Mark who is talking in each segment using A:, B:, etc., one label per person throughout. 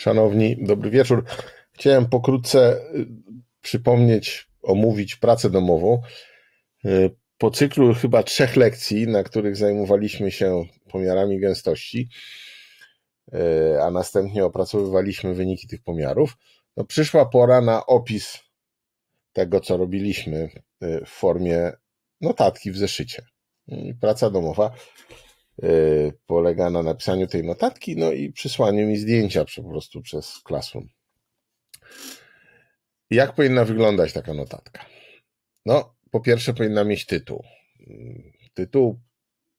A: Szanowni, dobry wieczór. Chciałem pokrótce y, przypomnieć, omówić pracę domową. Y, po cyklu chyba trzech lekcji, na których zajmowaliśmy się pomiarami gęstości, y, a następnie opracowywaliśmy wyniki tych pomiarów, no przyszła pora na opis tego, co robiliśmy w formie notatki w zeszycie. Praca domowa Y, polega na napisaniu tej notatki, no i przysłaniu mi zdjęcia po prostu przez Classroom. Jak powinna wyglądać taka notatka? No, po pierwsze powinna mieć tytuł. Mm, tytuł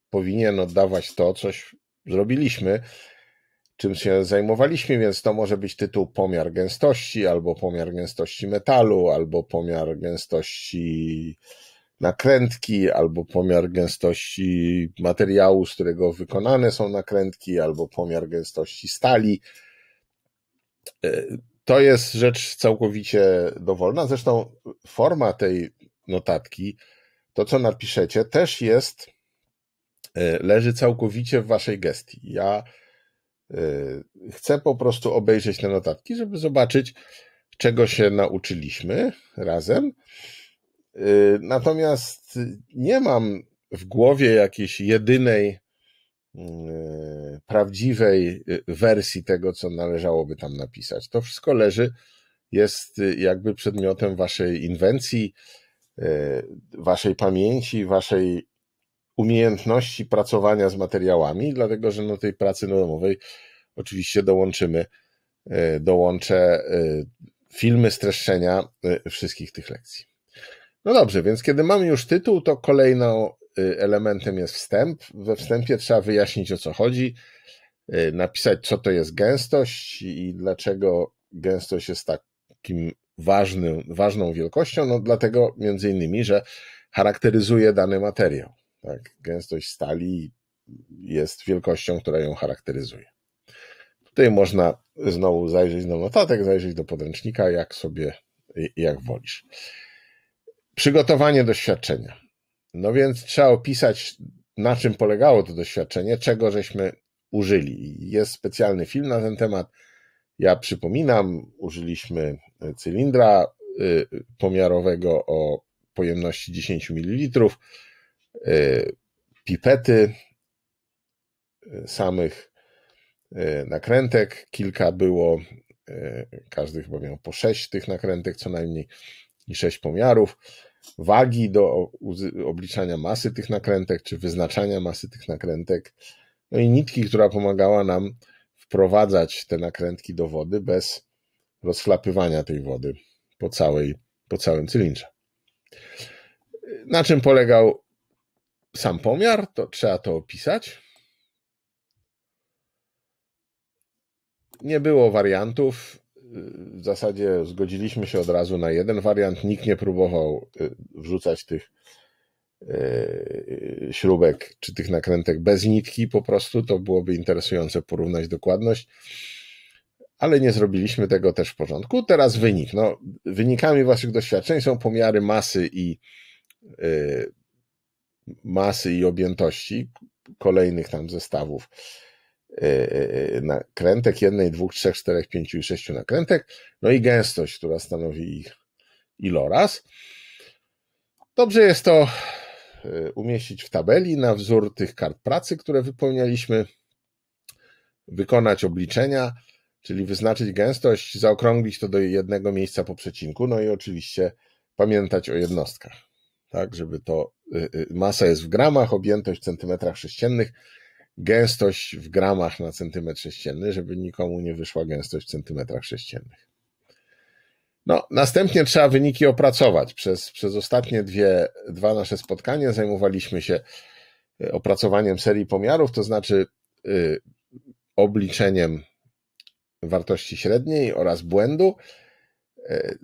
A: powinien oddawać to, coś zrobiliśmy, czym się zajmowaliśmy, więc to może być tytuł pomiar gęstości, albo pomiar gęstości metalu, albo pomiar gęstości nakrętki, albo pomiar gęstości materiału, z którego wykonane są nakrętki, albo pomiar gęstości stali. E, to jest rzecz całkowicie dowolna. Zresztą forma tej notatki, to co napiszecie, też jest, e, leży całkowicie w waszej gestii. Ja e, chcę po prostu obejrzeć te notatki, żeby zobaczyć, czego się nauczyliśmy razem Y, natomiast nie mam w głowie jakiejś jedynej mm, y, prawdziwej y, wersji tego, co należałoby tam napisać. To wszystko leży, jest jakby przedmiotem waszej inwencji, waszej pamięci, waszej umiejętności pracowania z materiałami, dlatego że do tej pracy domowej oczywiście dołączymy, dołączę filmy streszczenia wszystkich tych lekcji. No dobrze, więc kiedy mamy już tytuł, to kolejnym elementem jest wstęp. We wstępie trzeba wyjaśnić o co chodzi, y, napisać co to jest gęstość i dlaczego gęstość jest takim ważnym, ważną wielkością. No dlatego między innymi, że charakteryzuje dany materiał. Tak? Gęstość stali jest wielkością, która ją charakteryzuje. Tutaj można znowu zajrzeć do notatek, zajrzeć do podręcznika, jak sobie, y, jak wolisz. Przygotowanie doświadczenia. No więc trzeba opisać, na czym polegało to doświadczenie, czego żeśmy użyli. Jest specjalny film na ten temat. Ja przypominam, użyliśmy cylindra y, pomiarowego o pojemności 10 ml, y, pipety y, samych nakrętek, kilka było, każdy chyba miał po 6 tych nakrętek co najmniej i sześć pomiarów, wagi do obliczania masy tych nakrętek, czy wyznaczania masy tych nakrętek, no i nitki, która pomagała nam wprowadzać te nakrętki do wody bez rozchlapywania tej wody po, całej, po całym cylindrze. Na czym polegał sam pomiar? To trzeba to opisać. Nie było wariantów w zasadzie zgodziliśmy się od razu na jeden wariant. Nikt nie próbował y, wrzucać tych y, y, śrubek czy tych nakrętek bez nitki, po prostu to byłoby interesujące porównać dokładność. Ale nie zrobiliśmy tego też w porządku. Teraz wynik. No, wynikami waszych doświadczeń są pomiary masy i masy i objętości kolejnych tam zestawów Y, y, y, nakrętek, jednej, dwóch, trzech, czterech, pięciu i sześciu nakrętek, no i gęstość, która stanowi ich iloraz. Dobrze jest to umieścić w tabeli na wzór tych kart pracy, które wypełnialiśmy, wykonać obliczenia, czyli wyznaczyć gęstość, zaokrąglić to do jednego miejsca po przecinku, no i oczywiście pamiętać o jednostkach, tak, żeby to masa jest w gramach, objętość w centymetrach sześciennych, gęstość w gramach na centymetr sześcienny, żeby nikomu nie wyszła gęstość w centymetrach sześciennych. No, następnie trzeba wyniki opracować. Przez, przez ostatnie dwie, dwa nasze spotkania zajmowaliśmy się e, opracowaniem serii pomiarów, to znaczy y, obliczeniem wartości średniej oraz błędu. E,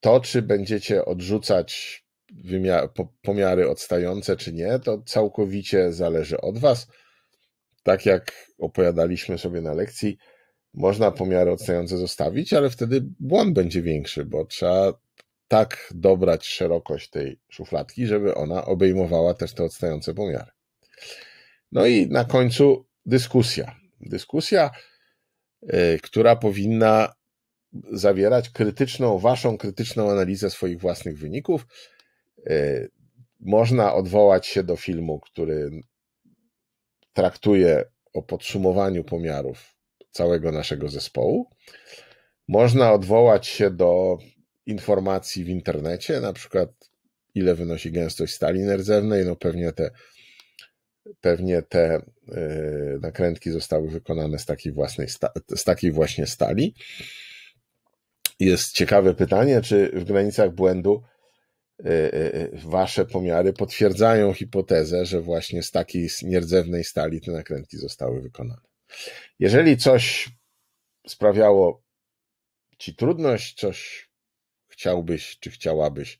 A: to, czy będziecie odrzucać wymiar, pomiary odstające, czy nie, to całkowicie zależy od Was tak jak opowiadaliśmy sobie na lekcji, można pomiary odstające zostawić, ale wtedy błąd będzie większy, bo trzeba tak dobrać szerokość tej szufladki, żeby ona obejmowała też te odstające pomiary. No i na końcu dyskusja. Dyskusja, y, która powinna zawierać krytyczną, waszą krytyczną analizę swoich własnych wyników. Y, można odwołać się do filmu, który traktuje o podsumowaniu pomiarów całego naszego zespołu. Można odwołać się do informacji w internecie, na przykład ile wynosi gęstość stali nerdzewnej, no pewnie te pewnie te e, nakrętki zostały wykonane z takiej, własnej z takiej właśnie stali. Jest ciekawe pytanie, czy w granicach błędu Y, y, y, wasze pomiary potwierdzają hipotezę, że właśnie z takiej nierdzewnej stali te nakrętki zostały wykonane. Jeżeli coś sprawiało ci trudność, coś chciałbyś czy chciałabyś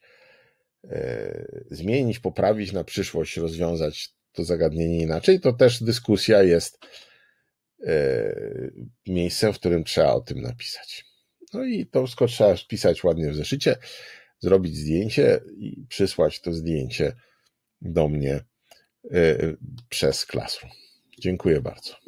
A: zmienić, poprawić na przyszłość, rozwiązać to zagadnienie inaczej, to też dyskusja jest miejscem, w którym trzeba o tym napisać. No i to wszystko trzeba wpisać ładnie w zeszycie zrobić zdjęcie i przysłać to zdjęcie do mnie e, e, przez klasę. Dziękuję bardzo.